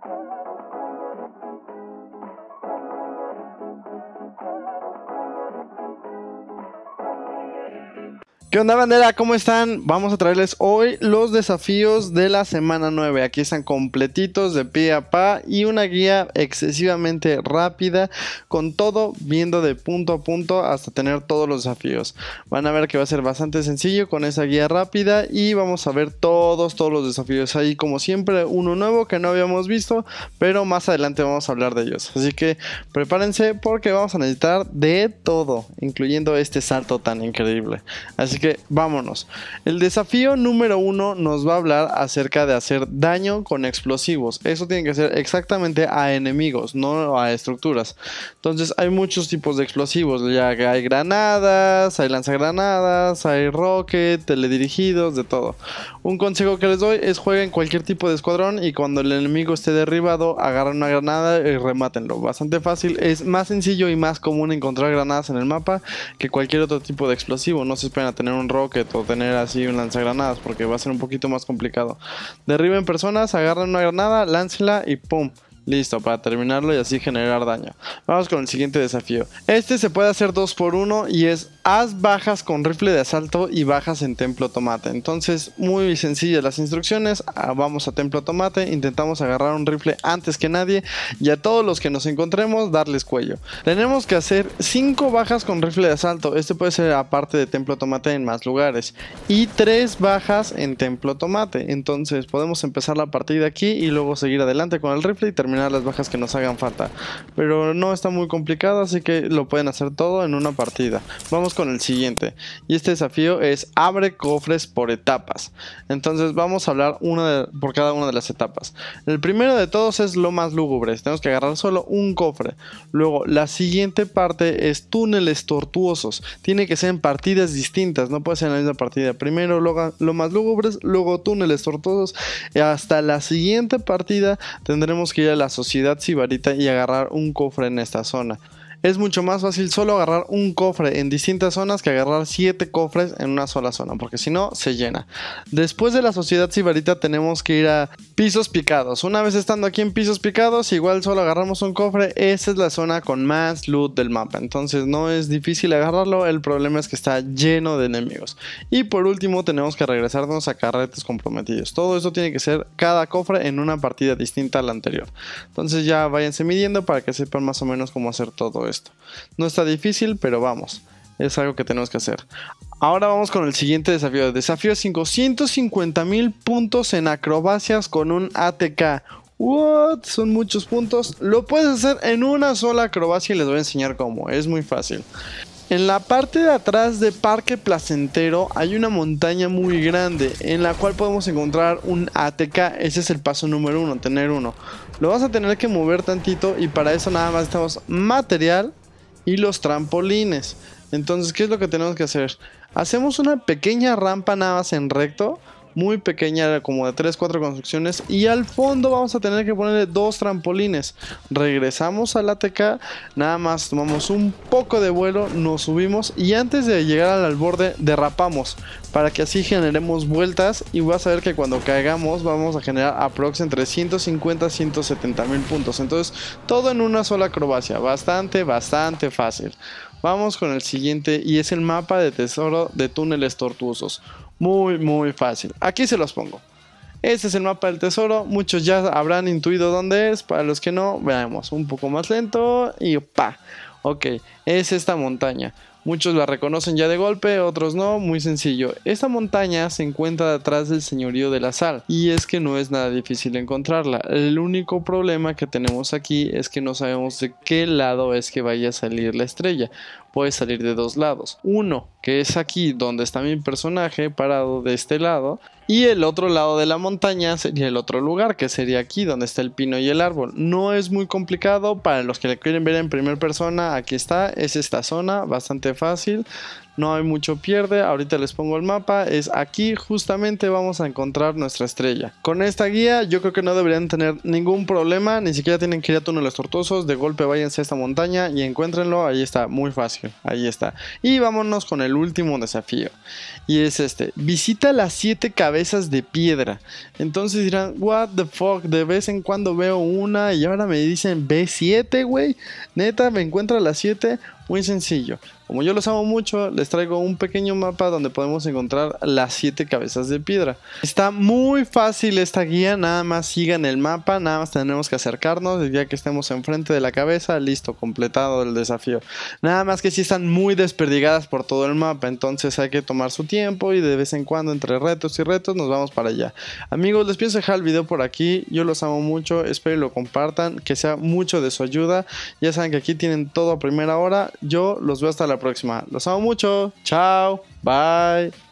Thank you. ¿Qué onda, bandera? ¿Cómo están? Vamos a traerles hoy los desafíos de la semana 9. Aquí están completitos de pie a pa y una guía excesivamente rápida con todo viendo de punto a punto hasta tener todos los desafíos. Van a ver que va a ser bastante sencillo con esa guía rápida y vamos a ver todos, todos los desafíos. Ahí como siempre uno nuevo que no habíamos visto, pero más adelante vamos a hablar de ellos. Así que prepárense porque vamos a necesitar de todo, incluyendo este salto tan increíble. Así que vámonos. El desafío número uno nos va a hablar acerca de hacer daño con explosivos. Eso tiene que ser exactamente a enemigos, no a estructuras. Entonces hay muchos tipos de explosivos. Ya que hay granadas, hay lanzagranadas, hay rocket, teledirigidos, de todo. Un consejo que les doy es jueguen cualquier tipo de escuadrón y cuando el enemigo esté derribado, agarren una granada y remátenlo. Bastante fácil. Es más sencillo y más común encontrar granadas en el mapa que cualquier otro tipo de explosivo. No se esperen tener un rocket o tener así un lanzagranadas, porque va a ser un poquito más complicado. Derriben personas, agarran una granada, láncela y ¡pum! Listo, para terminarlo y así generar daño. Vamos con el siguiente desafío. Este se puede hacer dos por uno y es Haz bajas con rifle de asalto y bajas en Templo Tomate. Entonces, muy sencillas las instrucciones. Ah, vamos a Templo Tomate, intentamos agarrar un rifle antes que nadie y a todos los que nos encontremos darles cuello. Tenemos que hacer 5 bajas con rifle de asalto. Este puede ser aparte de Templo Tomate en más lugares. Y 3 bajas en Templo Tomate. Entonces, podemos empezar la partida aquí y luego seguir adelante con el rifle y terminar las bajas que nos hagan falta. Pero no está muy complicado, así que lo pueden hacer todo en una partida. Vamos con el siguiente. Y este desafío es abre cofres por etapas. Entonces vamos a hablar una por cada una de las etapas. El primero de todos es lo más lúgubre. Tenemos que agarrar solo un cofre. Luego, la siguiente parte es túneles tortuosos. Tiene que ser en partidas distintas. No puede ser en la misma partida. Primero lo, más lúgubres, luego túneles tortuosos. Y hasta la siguiente partida tendremos que ir a la sociedad sibarita y agarrar un cofre en esta zona. Es mucho más fácil solo agarrar un cofre en distintas zonas que agarrar 7 cofres en una sola zona, porque si no, se llena. Después de la sociedad ciberita, tenemos que ir a pisos picados. Una vez estando aquí en pisos picados, igual solo agarramos un cofre, esa es la zona con más loot del mapa. Entonces no es difícil agarrarlo, el problema es que está lleno de enemigos. Y por último tenemos que regresarnos a carretes comprometidos. Todo eso tiene que ser cada cofre en una partida distinta a la anterior. Entonces ya váyanse midiendo para que sepan más o menos cómo hacer todo esto. No está difícil, pero vamos. Es algo que tenemos que hacer. Ahora vamos con el siguiente desafío. Desafío 5. 150 mil puntos en acrobacias con un ATK. What? Son muchos puntos. Lo puedes hacer en una sola acrobacia y les voy a enseñar cómo. Es muy fácil. En la parte de atrás de Parque Placentero hay una montaña muy grande en la cual podemos encontrar un ATK. Ese es el paso número uno, tener uno. Lo vas a tener que mover tantito y para eso nada más estamos material y los trampolines. Entonces, ¿qué es lo que tenemos que hacer? Hacemos una pequeña rampa nada más en recto muy pequeña, como de 3, 4 construcciones. Y al fondo vamos a tener que ponerle dos trampolines. Regresamos al ATK, nada más tomamos un poco de vuelo, nos subimos y antes de llegar al borde derrapamos para que así generemos vueltas y vas a ver que cuando caigamos vamos a generar aprox entre 150 170 mil puntos. Entonces todo en una sola acrobacia, bastante, bastante fácil. Vamos con el siguiente y es el mapa de tesoro de túneles tortuosos. Muy, muy fácil. Aquí se los pongo. Este es el mapa del tesoro. Muchos ya habrán intuido dónde es. Para los que no, veamos. Un poco más lento y pa. Ok, es esta montaña. Muchos la reconocen ya de golpe, otros no, muy sencillo. Esta montaña se encuentra detrás del señorío de la sal, y es que no es nada difícil encontrarla. El único problema que tenemos aquí es que no sabemos de qué lado es que vaya a salir la estrella puede salir de dos lados. Uno, que es aquí donde está mi personaje parado de este lado. Y el otro lado de la montaña sería el otro lugar, que sería aquí donde está el pino y el árbol. No es muy complicado para los que le quieren ver en primera persona. Aquí está, es esta zona, bastante fácil no hay mucho pierde, ahorita les pongo el mapa, es aquí justamente vamos a encontrar nuestra estrella. Con esta guía yo creo que no deberían tener ningún problema, ni siquiera tienen que ir a túneles tortuosos, de golpe váyanse a esta montaña y encuéntrenlo, ahí está, muy fácil, ahí está. Y vámonos con el último desafío, y es este, visita las siete cabezas de piedra. Entonces dirán, what the fuck, de vez en cuando veo una y ahora me dicen ¿Ve 7 güey, neta, me encuentra las siete? Muy sencillo. Como yo los amo mucho, les traigo un pequeño mapa donde podemos encontrar las 7 cabezas de piedra. Está muy fácil esta guía, nada más sigan el mapa, nada más tenemos que acercarnos ya que estemos enfrente de la cabeza, listo, completado el desafío. Nada más que si están muy desperdigadas por todo el mapa, entonces hay que tomar su tiempo y de vez en cuando entre retos y retos nos vamos para allá. Amigos, les pienso dejar el video por aquí, yo los amo mucho, espero y lo compartan, que sea mucho de su ayuda. Ya saben que aquí tienen todo a primera hora, yo los veo hasta la próxima. Los amo mucho. Chao. Bye.